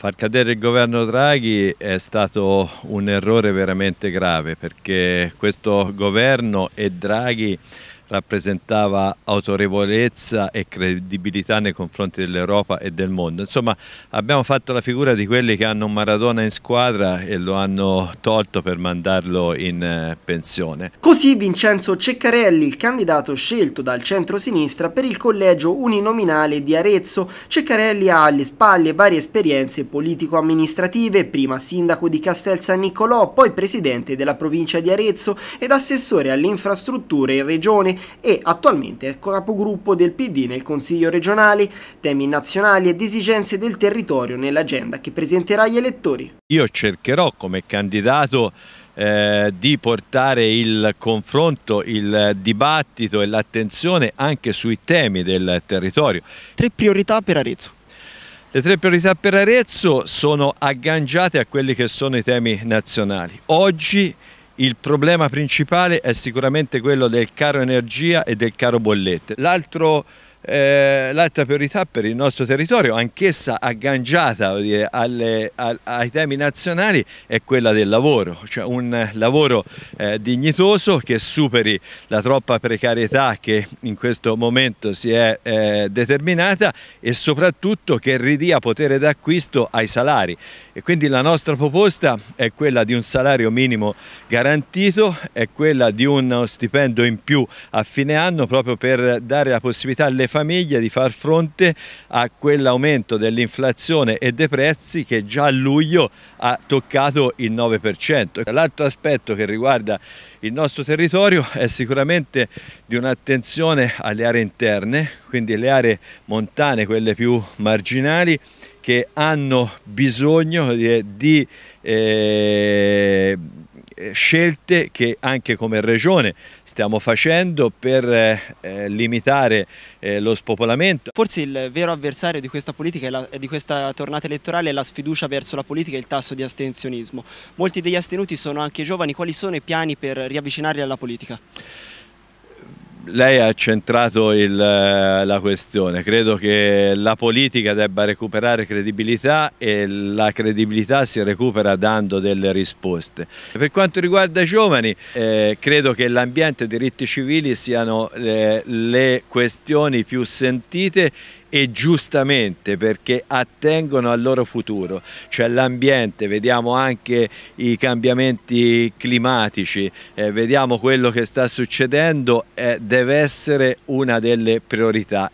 Far cadere il governo Draghi è stato un errore veramente grave perché questo governo e Draghi rappresentava autorevolezza e credibilità nei confronti dell'Europa e del mondo. Insomma abbiamo fatto la figura di quelli che hanno Maradona in squadra e lo hanno tolto per mandarlo in eh, pensione. Così Vincenzo Ceccarelli, il candidato scelto dal centro-sinistra per il collegio uninominale di Arezzo. Ceccarelli ha alle spalle varie esperienze politico-amministrative, prima sindaco di Castel San Nicolò, poi presidente della provincia di Arezzo ed assessore alle infrastrutture in regione e attualmente è capogruppo del PD nel Consiglio regionale, temi nazionali ed esigenze del territorio nell'agenda che presenterà agli elettori. Io cercherò come candidato eh, di portare il confronto, il dibattito e l'attenzione anche sui temi del territorio. Tre priorità per Arezzo. Le tre priorità per Arezzo sono agganciate a quelli che sono i temi nazionali. Oggi il problema principale è sicuramente quello del caro energia e del caro bollette. L'altro eh, l'alta priorità per il nostro territorio, anch'essa agganciata dire, alle, a, ai temi nazionali, è quella del lavoro, cioè un lavoro eh, dignitoso che superi la troppa precarietà che in questo momento si è eh, determinata e soprattutto che ridia potere d'acquisto ai salari. E quindi la nostra proposta è quella di un salario minimo garantito, è quella di uno stipendio in più a fine anno proprio per dare la possibilità alle famiglie di far fronte a quell'aumento dell'inflazione e dei prezzi che già a luglio ha toccato il 9%. L'altro aspetto che riguarda il nostro territorio è sicuramente di un'attenzione alle aree interne, quindi le aree montane, quelle più marginali, che hanno bisogno di, eh, eh, scelte che anche come regione stiamo facendo per eh, eh, limitare eh, lo spopolamento. Forse il vero avversario di questa politica e, di questa tornata elettorale è la sfiducia verso la politica e il tasso di astensionismo. Molti degli astenuti sono anche giovani, quali sono i piani per riavvicinarli alla politica? lei ha centrato il, eh, la questione, credo che la politica debba recuperare credibilità e la credibilità si recupera dando delle risposte. Per quanto riguarda i giovani, eh, credo che l'ambiente e i diritti civili siano le, eh, le questioni più sentite e giustamente perché attengono al loro futuro, cioè l'ambiente, vediamo anche i cambiamenti climatici, eh, vediamo quello che sta succedendo, eh, deve essere una delle priorità